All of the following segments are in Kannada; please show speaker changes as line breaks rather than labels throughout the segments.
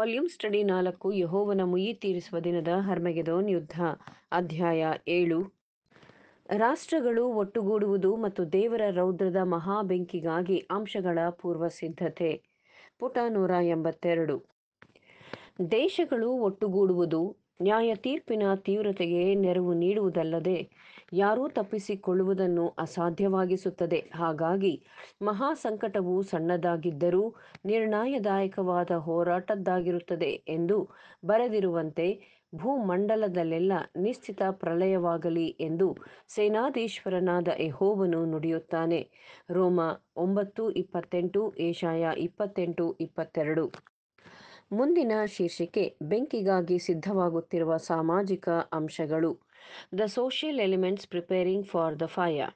ವಾಲ್ಯೂಮ್ ಸ್ಟಡಿ ನಾಲ್ಕು ಯಹೋವನ ಮುಯಿ ತೀರಿಸುವ ದಿನದ ಹರ್ಮಗೆದೋನ್ ಯುದ್ಧ ಅಧ್ಯಾಯ ಏಳು ರಾಷ್ಟ್ರಗಳು ಒಟ್ಟುಗೂಡುವುದು ಮತ್ತು ದೇವರ ರೌದ್ರದ ಮಹಾ ಬೆಂಕಿಗಾಗಿ ಅಂಶಗಳ ಪೂರ್ವ ಸಿದ್ಧತೆ ಪುಟ ನೂರ ಎಂಬತ್ತೆರಡು ದೇಶಗಳು ಒಟ್ಟುಗೂಡುವುದು ನ್ಯಾಯ ತೀರ್ಪಿನ ತೀವ್ರತೆಗೆ ನೆರವು ನೀಡುವುದಲ್ಲದೆ ಯಾರೂ ತಪ್ಪಿಸಿಕೊಳ್ಳುವುದನ್ನು ಅಸಾಧ್ಯವಾಗಿಸುತ್ತದೆ ಹಾಗಾಗಿ ಮಹಾ ಸಂಕಟವು ಸಣ್ಣದಾಗಿದ್ದರೂ ನಿರ್ಣಾಯದಾಯಕವಾದ ಹೋರಾಟದ್ದಾಗಿರುತ್ತದೆ ಎಂದು ಬರೆದಿರುವಂತೆ ಭೂಮಂಡಲದಲ್ಲೆಲ್ಲ ನಿಶ್ಚಿತ ಪ್ರಳಯವಾಗಲಿ ಎಂದು ಸೇನಾಧೀಶ್ವರನಾದ ಎಹೋವನು ನುಡಿಯುತ್ತಾನೆ ರೋಮ ಒಂಬತ್ತು ಇಪ್ಪತ್ತೆಂಟು ಏಷಾಯ ಇಪ್ಪತ್ತೆಂಟು ಇಪ್ಪತ್ತೆರಡು ಮುಂದಿನ ಶೀರ್ಷಿಕೆ ಬೆಂಕಿಗಾಗಿ ಸಿದ್ಧವಾಗುತ್ತಿರುವ ಸಾಮಾಜಿಕ ಅಂಶಗಳು the social elements preparing for the fire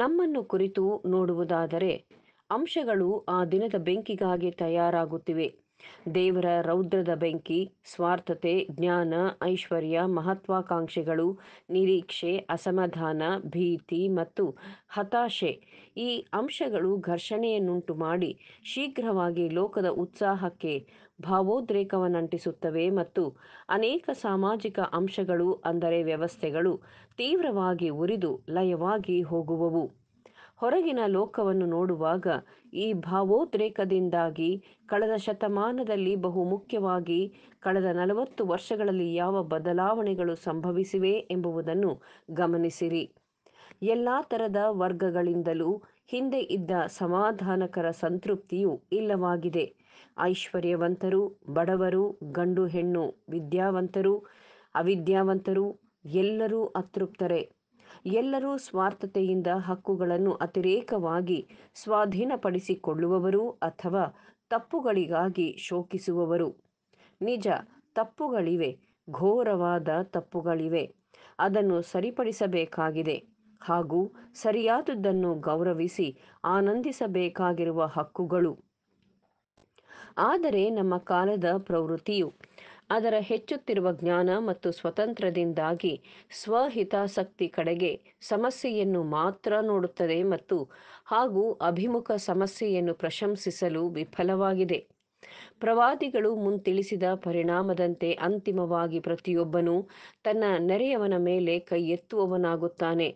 ನಮ್ಮನ್ನು ಕುರಿತು ನೋಡುವುದಾದರೆ ಅಂಶಗಳು ಆ ದಿನದ ಬೆಂಕಿಗಾಗಿ ತಯಾರಾಗುತ್ತಿವೆ ದೇವರ ರೌದ್ರದ ಬೆಂಕಿ ಸ್ವಾರ್ಥತೆ ಜ್ಞಾನ ಐಶ್ವರ್ಯ ಮಹತ್ವಾಕಾಂಕ್ಷೆಗಳು ನಿರೀಕ್ಷೆ ಅಸಮಾಧಾನ ಭೀತಿ ಮತ್ತು ಹತಾಶೆ ಈ ಅಂಶಗಳು ಘರ್ಷಣೆಯನ್ನುಂಟು ಮಾಡಿ ಶೀಘ್ರವಾಗಿ ಲೋಕದ ಉತ್ಸಾಹಕ್ಕೆ ಭಾವೋದ್ರೇಕವನ್ನಂಟಿಸುತ್ತವೆ ಮತ್ತು ಅನೇಕ ಸಾಮಾಜಿಕ ಅಂಶಗಳು ಅಂದರೆ ವ್ಯವಸ್ಥೆಗಳು ತೀವ್ರವಾಗಿ ಉರಿದು ಲಯವಾಗಿ ಹೋಗುವವು ಹೊರಗಿನ ಲೋಕವನ್ನು ನೋಡುವಾಗ ಈ ಭಾವೋದ್ರೇಕದಿಂದಾಗಿ ಕಳೆದ ಶತಮಾನದಲ್ಲಿ ಬಹುಮುಖ್ಯವಾಗಿ ಕಳೆದ ನಲವತ್ತು ವರ್ಷಗಳಲ್ಲಿ ಯಾವ ಬದಲಾವಣೆಗಳು ಸಂಭವಿಸಿವೆ ಎಂಬುದನ್ನು ಗಮನಿಸಿರಿ ಎಲ್ಲ ಥರದ ವರ್ಗಗಳಿಂದಲೂ ಹಿಂದೆ ಇದ್ದ ಸಮಾಧಾನಕರ ಸಂತೃಪ್ತಿಯು ಇಲ್ಲವಾಗಿದೆ ಐಶ್ವರ್ಯವಂತರು ಬಡವರು ಗಂಡು ಹೆಣ್ಣು ವಿದ್ಯಾವಂತರು ಅವಿದ್ಯಾವಂತರು ಎಲ್ಲರೂ ಅತೃಪ್ತರೇ ಎಲ್ಲರೂ ಸ್ವಾರ್ಥತೆಯಿಂದ ಹಕ್ಕುಗಳನ್ನು ಅತಿರೇಕವಾಗಿ ಸ್ವಾಧೀನಪಡಿಸಿಕೊಳ್ಳುವವರು ಅಥವಾ ತಪ್ಪುಗಳಿಗಾಗಿ ಶೋಕಿಸುವವರು ನಿಜ ತಪ್ಪುಗಳಿವೆ ಘೋರವಾದ ತಪ್ಪುಗಳಿವೆ ಅದನ್ನು ಸರಿಪಡಿಸಬೇಕಾಗಿದೆ ಹಾಗೂ ಸರಿಯಾದುದನ್ನು ಗೌರವಿಸಿ ಆನಂದಿಸಬೇಕಾಗಿರುವ ಹಕ್ಕುಗಳು ಆದರೆ ನಮ್ಮ ಕಾಲದ ಪ್ರವೃತ್ತಿಯು ಅದರ ಹೆಚ್ಚುತ್ತಿರುವ ಜ್ಞಾನ ಮತ್ತು ಸ್ವತಂತ್ರದಿಂದಾಗಿ ಸ್ವಹಿತಾಸಕ್ತಿ ಕಡೆಗೆ ಸಮಸ್ಯೆಯನ್ನು ಮಾತ್ರ ನೋಡುತ್ತದೆ ಮತ್ತು ಹಾಗೂ ಅಭಿಮುಖ ಸಮಸ್ಯೆಯನ್ನು ಪ್ರಶಂಸಿಸಲು ವಿಫಲವಾಗಿದೆ ಪ್ರವಾದಿಗಳು ಮುಂತಿಳಿಸಿದ ಪರಿಣಾಮದಂತೆ ಅಂತಿಮವಾಗಿ ಪ್ರತಿಯೊಬ್ಬನೂ ತನ್ನ ನೆರೆಯವನ ಮೇಲೆ ಕೈ ಎತ್ತುವವನಾಗುತ್ತಾನೆ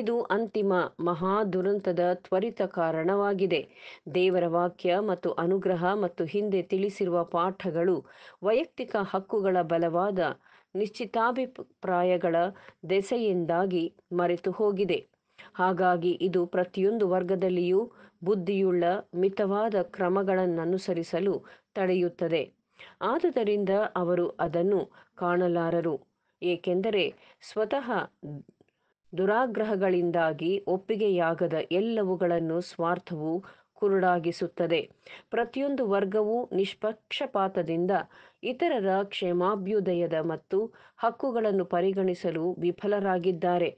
ಇದು ಅಂತಿಮ ಮಹಾ ದುರಂತದ ತ್ವರಿತ ಕಾರಣವಾಗಿದೆ ದೇವರ ವಾಕ್ಯ ಮತ್ತು ಅನುಗ್ರಹ ಮತ್ತು ಹಿಂದೆ ತಿಳಿಸಿರುವ ಪಾಠಗಳು ವೈಯಕ್ತಿಕ ಹಕ್ಕುಗಳ ಬಲವಾದ ನಿಶ್ಚಿತಾಭಿಪ್ರಾಯಗಳ ದೆಸೆಯಿಂದಾಗಿ ಮರೆತು ಹೋಗಿದೆ ಹಾಗಾಗಿ ಇದು ಪ್ರತಿಯೊಂದು ವರ್ಗದಲ್ಲಿಯೂ ಬುದ್ಧಿಯುಳ್ಳ ಮಿತವಾದ ಕ್ರಮಗಳನ್ನನುಸರಿಸಲು ತಡೆಯುತ್ತದೆ ಆದುದರಿಂದ ಅವರು ಅದನ್ನು ಕಾಣಲಾರರು ಏಕೆಂದರೆ ಸ್ವತಃ ದುರಾಗ್ರಹಗಳಿಂದಾಗಿ ಒಪ್ಪಿಗೆಯಾಗದ ಎಲ್ಲವುಗಳನ್ನು ಸ್ವಾರ್ಥವು ಕುರುಡಾಗಿಸುತ್ತದೆ ಪ್ರತಿಯೊಂದು ವರ್ಗವು ನಿಷ್ಪಕ್ಷಪಾತದಿಂದ ಇತರರ ಕ್ಷೇಮಾಭ್ಯುದಯದ ಮತ್ತು ಹಕ್ಕುಗಳನ್ನು ಪರಿಗಣಿಸಲು ವಿಫಲರಾಗಿದ್ದಾರೆ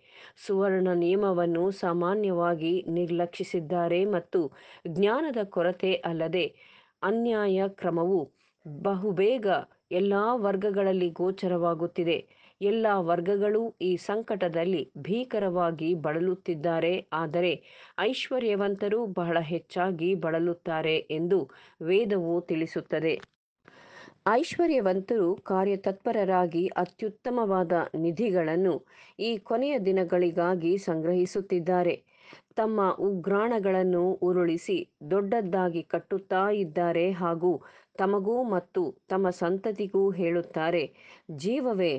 ಸುವರ್ಣ ನಿಯಮವನ್ನು ಸಾಮಾನ್ಯವಾಗಿ ನಿರ್ಲಕ್ಷಿಸಿದ್ದಾರೆ ಮತ್ತು ಜ್ಞಾನದ ಕೊರತೆ ಅಲ್ಲದೆ ಅನ್ಯಾಯ ಕ್ರಮವು ಬಹುಬೇಗ ಎಲ್ಲಾ ವರ್ಗಗಳಲ್ಲಿ ಗೋಚರವಾಗುತ್ತಿದೆ ಎಲ್ಲ ವರ್ಗಗಳೂ ಈ ಸಂಕಟದಲ್ಲಿ ಭೀಕರವಾಗಿ ಬಳಲುತ್ತಿದ್ದಾರೆ ಆದರೆ ಐಶ್ವರ್ಯವಂತರು ಬಹಳ ಹೆಚ್ಚಾಗಿ ಬಳಲುತ್ತಾರೆ ಎಂದು ವೇದವು ತಿಳಿಸುತ್ತದೆ ಐಶ್ವರ್ಯವಂತರು ಕಾರ್ಯತತ್ಪರರಾಗಿ ಅತ್ಯುತ್ತಮವಾದ ನಿಧಿಗಳನ್ನು ಈ ಕೊನೆಯ ದಿನಗಳಿಗಾಗಿ ಸಂಗ್ರಹಿಸುತ್ತಿದ್ದಾರೆ ತಮ್ಮ ಉಗ್ರಾಣಗಳನ್ನು ಉರುಳಿಸಿ ದೊಡ್ಡದ್ದಾಗಿ ಕಟ್ಟುತ್ತಾ ಇದ್ದಾರೆ ಹಾಗೂ ತಮಗೂ ಮತ್ತು ತಮ್ಮ ಸಂತತಿಗೂ ಹೇಳುತ್ತಾರೆ ಜೀವವೇ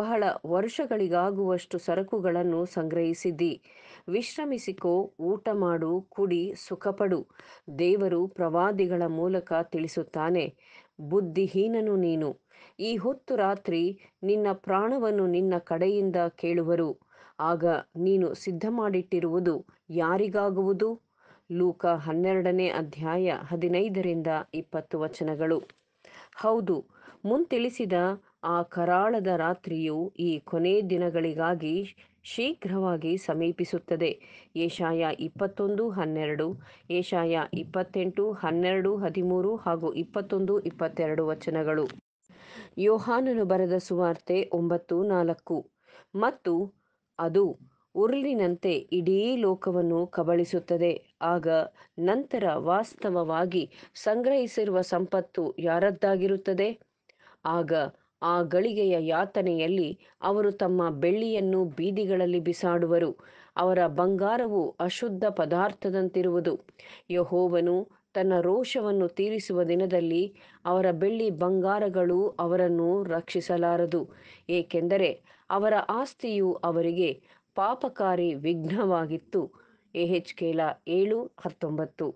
ಬಹಳ ವರ್ಷಗಳಿಗಾಗುವಷ್ಟು ಸರಕುಗಳನ್ನು ಸಂಗ್ರಹಿಸಿದ್ದಿ ವಿಶ್ರಮಿಸಿಕೋ ಊಟ ಮಾಡು ಕುಡಿ ಸುಖಪಡು ದೇವರು ಪ್ರವಾದಿಗಳ ಮೂಲಕ ತಿಳಿಸುತ್ತಾನೆ ಬುದ್ಧಿಹೀನನು ನೀನು ಈ ಹೊತ್ತು ರಾತ್ರಿ ನಿನ್ನ ಪ್ರಾಣವನ್ನು ನಿನ್ನ ಕಡೆಯಿಂದ ಕೇಳುವರು ಆಗ ನೀನು ಸಿದ್ಧ ಮಾಡಿಟ್ಟಿರುವುದು ಯಾರಿಗಾಗುವುದು ಲೂಕ ಹನ್ನೆರಡನೇ ಅಧ್ಯಾಯ ಹದಿನೈದರಿಂದ ಇಪ್ಪತ್ತು ವಚನಗಳು ಹೌದು ಮುಂತಿಳಿಸಿದ ಆ ಕರಾಳದ ರಾತ್ರಿಯು ಈ ಕೊನೆ ದಿನಗಳಿಗಾಗಿ ಶೀಘ್ರವಾಗಿ ಸಮೀಪಿಸುತ್ತದೆ ಏಷಾಯ ಇಪ್ಪತ್ತೊಂದು ಹನ್ನೆರಡು ಏಷಾಯ ಇಪ್ಪತ್ತೆಂಟು ಹನ್ನೆರಡು ಹದಿಮೂರು ಹಾಗೂ ಇಪ್ಪತ್ತೊಂದು ಇಪ್ಪತ್ತೆರಡು ವಚನಗಳು ಯೋಹಾನನು ಬರೆದ ಸುವಾರ್ತೆ ಒಂಬತ್ತು ನಾಲ್ಕು ಮತ್ತು ಅದು ಉರುಳಿನಂತೆ ಇಡೀ ಲೋಕವನ್ನು ಕಬಳಿಸುತ್ತದೆ ಆಗ ನಂತರ ವಾಸ್ತವವಾಗಿ ಸಂಗ್ರಹಿಸಿರುವ ಸಂಪತ್ತು ಯಾರದ್ದಾಗಿರುತ್ತದೆ ಆಗ ಆ ಗಳಿಗೆಯ ಯಾತನೆಯಲ್ಲಿ ಅವರು ತಮ್ಮ ಬೆಳ್ಳಿಯನ್ನು ಬೀದಿಗಳಲ್ಲಿ ಬಿಸಾಡುವರು ಅವರ ಬಂಗಾರವು ಅಶುದ್ಧ ಪದಾರ್ಥದಂತಿರುವುದು ಯಹೋವನು ತನ್ನ ರೋಷವನ್ನು ತೀರಿಸುವ ದಿನದಲ್ಲಿ ಅವರ ಬೆಳ್ಳಿ ಬಂಗಾರಗಳು ಅವರನ್ನು ರಕ್ಷಿಸಲಾರದು ಏಕೆಂದರೆ ಅವರ ಆಸ್ತಿಯು ಅವರಿಗೆ ಪಾಪಕಾರಿ ವಿಘ್ನವಾಗಿತ್ತು ಎಹೆಚ್ಕೇಲ ಏಳು ಹತ್ತೊಂಬತ್ತು